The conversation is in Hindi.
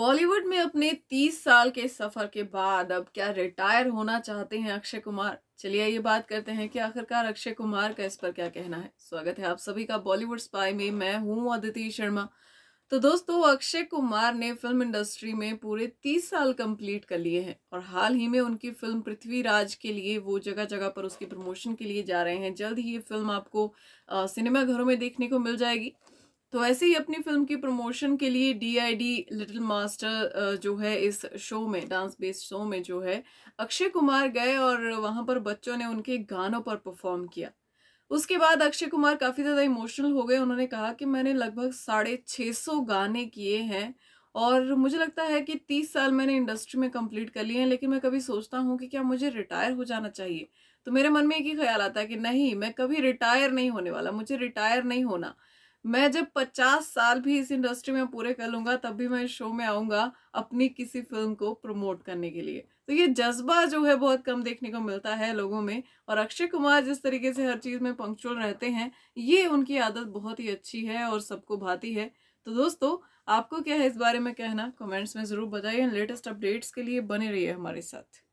बॉलीवुड में अपने 30 साल के सफर के बाद अब क्या रिटायर होना चाहते हैं अक्षय कुमार चलिए ये बात करते हैं कि आखिरकार अक्षय कुमार का इस पर क्या कहना है स्वागत है आप सभी का बॉलीवुड स्पाई में मैं हूं अदिति शर्मा तो दोस्तों अक्षय कुमार ने फिल्म इंडस्ट्री में पूरे 30 साल कंप्लीट कर लिए हैं और हाल ही में उनकी फिल्म पृथ्वीराज के लिए वो जगह जगह पर उसकी प्रमोशन के लिए जा रहे हैं जल्द ही ये फिल्म आपको सिनेमाघरों में देखने को मिल जाएगी तो ऐसे ही अपनी फिल्म की प्रमोशन के लिए डीआईडी लिटिल मास्टर जो है इस शो में डांस बेस्ड शो में जो है अक्षय कुमार गए और वहाँ पर बच्चों ने उनके गानों पर परफॉर्म किया उसके बाद अक्षय कुमार काफ़ी ज़्यादा इमोशनल हो गए उन्होंने कहा कि मैंने लगभग साढ़े छः सौ गाने किए हैं और मुझे लगता है कि तीस साल मैंने इंडस्ट्री में कंप्लीट कर लिए हैं लेकिन मैं कभी सोचता हूँ कि क्या मुझे रिटायर हो जाना चाहिए तो मेरे मन में एक ही ख्याल आता है कि नहीं मैं कभी रिटायर नहीं होने वाला मुझे रिटायर नहीं होना मैं जब पचास साल भी इस इंडस्ट्री में पूरे कर लूँगा तब भी मैं शो में आऊँगा अपनी किसी फिल्म को प्रमोट करने के लिए तो ये जज्बा जो है बहुत कम देखने को मिलता है लोगों में और अक्षय कुमार जिस तरीके से हर चीज़ में पंक्चुअल रहते हैं ये उनकी आदत बहुत ही अच्छी है और सबको भाती है तो दोस्तों आपको क्या है इस बारे में कहना कमेंट्स में ज़रूर बताइए लेटेस्ट अपडेट्स के लिए बने रहिए हमारे साथ